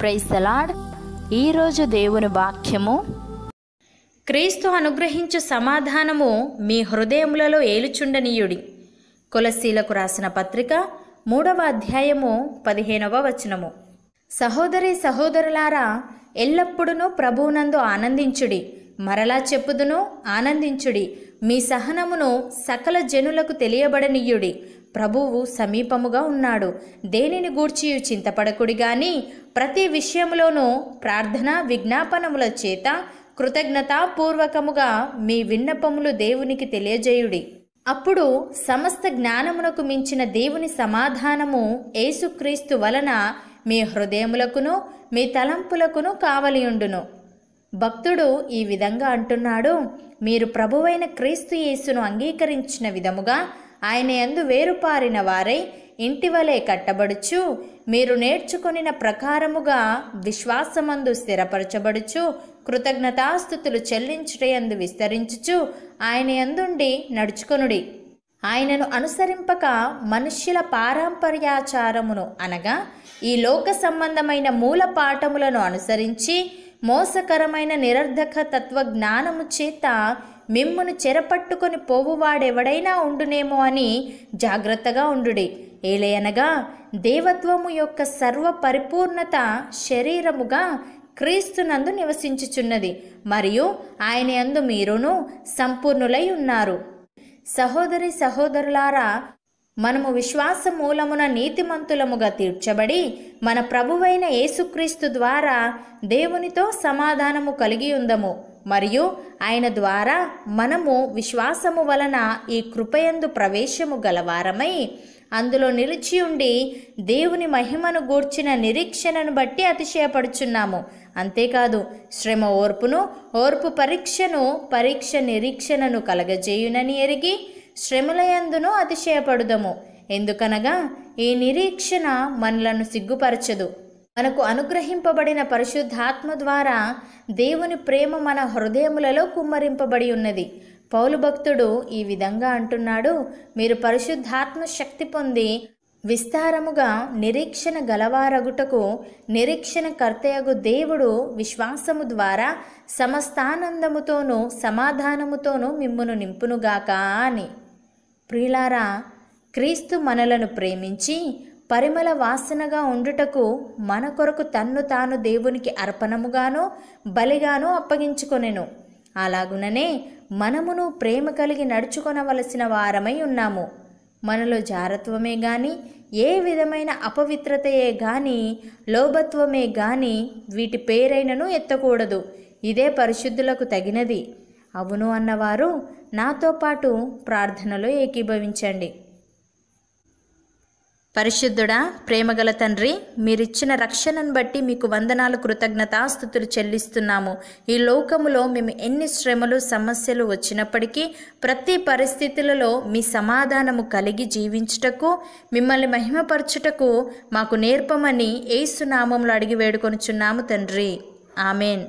praise the Lord ఈరోజు దేవుని వాక్యము క్రీస్తు అనుగ్రహించు సమాధానము మీ హృదయములలో ఏలుచుండనీయుడి కొలసీలకు రాసిన పత్రిక మూడవ అధ్యాయము పదిహేనవ వచనము సహోదరి సహోదరులారా ఎల్లప్పుడూ ప్రభువునందు ఆనందించుడి మరలా చెప్పుదును ఆనందించుడి మీ సహనమును సకల జనులకు తెలియబడనీయుడి ప్రభువు సమీపముగా ఉన్నాడు దేనిని గూర్చి చింతపడకుడి గాని ప్రతి విషయంలోనూ ప్రార్థన విజ్ఞాపనముల చేత కృతజ్ఞతాపూర్వకముగా మీ విన్నపములు దేవునికి తెలియజేయుడి అప్పుడు సమస్త జ్ఞానమునకు మించిన దేవుని సమాధానము యేసుక్రీస్తు వలన మీ హృదయములకును మీ తలంపులకును కావలియుండును భక్తుడు ఈ విధంగా అంటున్నాడు మీరు ప్రభువైన క్రీస్తు యేసును అంగీకరించిన విధముగా ఆయన యందు వేరుపారిన వారై ఇంటివలే కట్టబడుచు మీరు నేర్చుకొనిన ప్రకారముగా విశ్వాసమందు స్థిరపరచబడుచు కృతజ్ఞతాస్థుతులు చెల్లించుటయందు విస్తరించుచు ఆయన ఎందుండి నడుచుకొనుడి ఆయనను అనుసరింపక మనుష్యుల పారంపర్యాచారమును అనగా ఈ లోక సంబంధమైన మూల పాఠములను అనుసరించి మోసకరమైన నిరర్ధక తత్వ జ్ఞానము చేత మిమ్మను చెరపట్టుకొని పోవువాడెవడైనా ఉండునేమో అని జాగ్రత్తగా ఉండుడి ఏలయనగా దేవత్వము యొక్క సర్వ పరిపూర్ణత శరీరముగా క్రీస్తునందు నివసించుచున్నది మరియు ఆయన యందు మీరును సంపూర్ణులై ఉన్నారు సహోదరి సహోదరులారా మనము విశ్వాస మూలమున నీతిమంతులముగా తీర్చబడి మన ప్రభువైన యేసుక్రీస్తు ద్వారా దేవునితో సమాధానము కలిగి ఉందము మరియు ఆయన ద్వారా మనము విశ్వాసము వలన ఈ కృపయందు ప్రవేశము గలవారమై అందులో నిలిచి ఉండి దేవుని మహిమను గూర్చిన నిరీక్షణను బట్టి అతిశయపడుచున్నాము అంతేకాదు శ్రమ ఓర్పును ఓర్పు పరీక్షను పరీక్ష నిరీక్షణను కలగజేయునని ఎరిగి శ్రమలయందును అతిశయపడుదము ఎందుకనగా ఈ నిరీక్షణ మనలను సిగ్గుపరచదు మనకు అనుగ్రహింపబడిన పరిశుద్ధాత్మ ద్వారా దేవుని ప్రేమ మన హృదయములలో కుమ్మరింపబడి ఉన్నది పౌలు భక్తుడు ఈ విధంగా అంటున్నాడు మీరు పరిశుద్ధాత్మ శక్తి పొంది విస్తారముగా నిరీక్షణ గలవారగుటకు నిరీక్షణ కర్తయగు దేవుడు విశ్వాసము ద్వారా సమస్తానందముతోనూ సమాధానముతోనూ మిమ్మును నింపునుగాక అని ప్రియులారా క్రీస్తు మనలను ప్రేమించి పరిమళ వాసనగా ఉండుటకు మన కొరకు తన్ను తాను దేవునికి అర్పణముగానో బలిగానో అప్పగించుకొనెను అలాగుననే మనమును ప్రేమ కలిగి నడుచుకొనవలసిన వారమై ఉన్నాము మనలో జారత్వమే గాని ఏ విధమైన అపవిత్రతయే గాని లోభత్వమే గాని వీటి పేరైనను ఎత్తకూడదు ఇదే పరిశుద్ధులకు తగినది అవును అన్నవారు నాతో పాటు ప్రార్థనలో ఏకీభవించండి పరిశుద్ధుడా ప్రేమగల తండ్రి మీరిచ్చిన రక్షణను బట్టి మీకు వందనాలు కృతజ్ఞతాస్థుతులు చెల్లిస్తున్నాము ఈ లోకములో మేము ఎన్ని శ్రమలు సమస్యలు వచ్చినప్పటికీ ప్రతి పరిస్థితులలో మీ సమాధానము కలిగి జీవించుటకు మిమ్మల్ని మహిమపరచుటకు మాకు నేర్పమని ఏసునామంలో అడిగి వేడుకొనుచున్నాము తండ్రి ఆమెన్